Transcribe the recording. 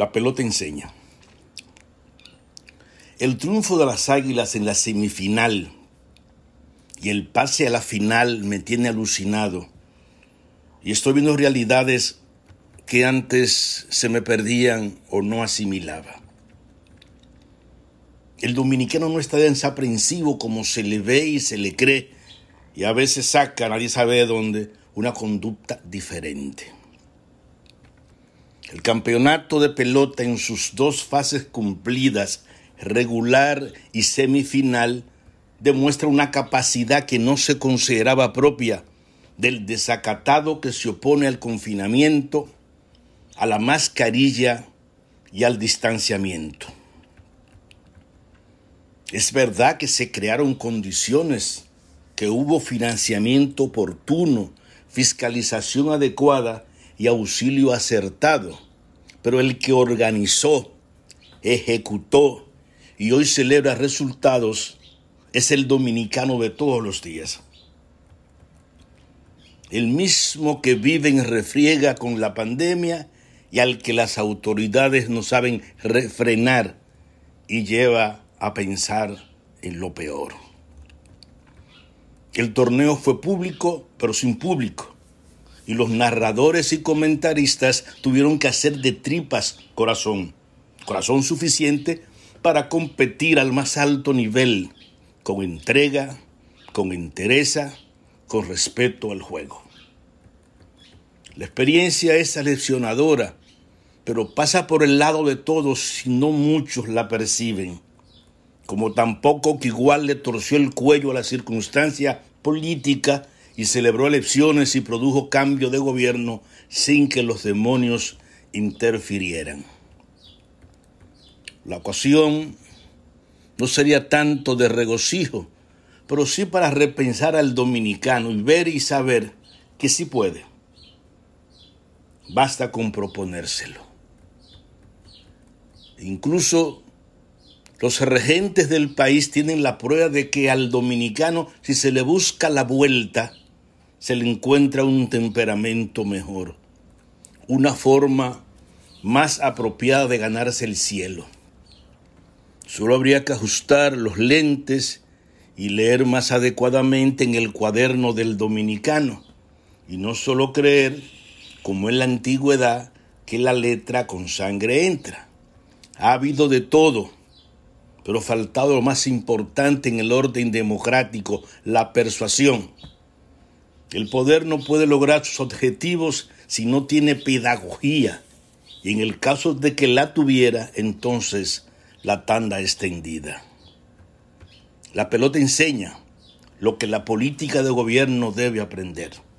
La pelota enseña. El triunfo de las Águilas en la semifinal y el pase a la final me tiene alucinado. Y estoy viendo realidades que antes se me perdían o no asimilaba. El dominicano no está desaprensivo como se le ve y se le cree, y a veces saca, nadie sabe de dónde, una conducta diferente. El campeonato de pelota en sus dos fases cumplidas, regular y semifinal, demuestra una capacidad que no se consideraba propia del desacatado que se opone al confinamiento, a la mascarilla y al distanciamiento. Es verdad que se crearon condiciones, que hubo financiamiento oportuno, fiscalización adecuada, y auxilio acertado, pero el que organizó, ejecutó y hoy celebra resultados es el dominicano de todos los días. El mismo que vive en refriega con la pandemia y al que las autoridades no saben refrenar y lleva a pensar en lo peor. El torneo fue público, pero sin público y los narradores y comentaristas tuvieron que hacer de tripas corazón, corazón suficiente para competir al más alto nivel, con entrega, con entereza, con respeto al juego. La experiencia es aleccionadora, pero pasa por el lado de todos y no muchos la perciben, como tampoco que igual le torció el cuello a la circunstancia política y celebró elecciones y produjo cambio de gobierno sin que los demonios interfirieran. La ocasión no sería tanto de regocijo, pero sí para repensar al dominicano y ver y saber que sí puede. Basta con proponérselo. Incluso los regentes del país tienen la prueba de que al dominicano, si se le busca la vuelta, se le encuentra un temperamento mejor, una forma más apropiada de ganarse el cielo. Solo habría que ajustar los lentes y leer más adecuadamente en el cuaderno del dominicano, y no solo creer, como en la antigüedad, que la letra con sangre entra. Ha habido de todo, pero faltado lo más importante en el orden democrático, la persuasión. El poder no puede lograr sus objetivos si no tiene pedagogía. Y en el caso de que la tuviera, entonces la tanda extendida. La pelota enseña lo que la política de gobierno debe aprender.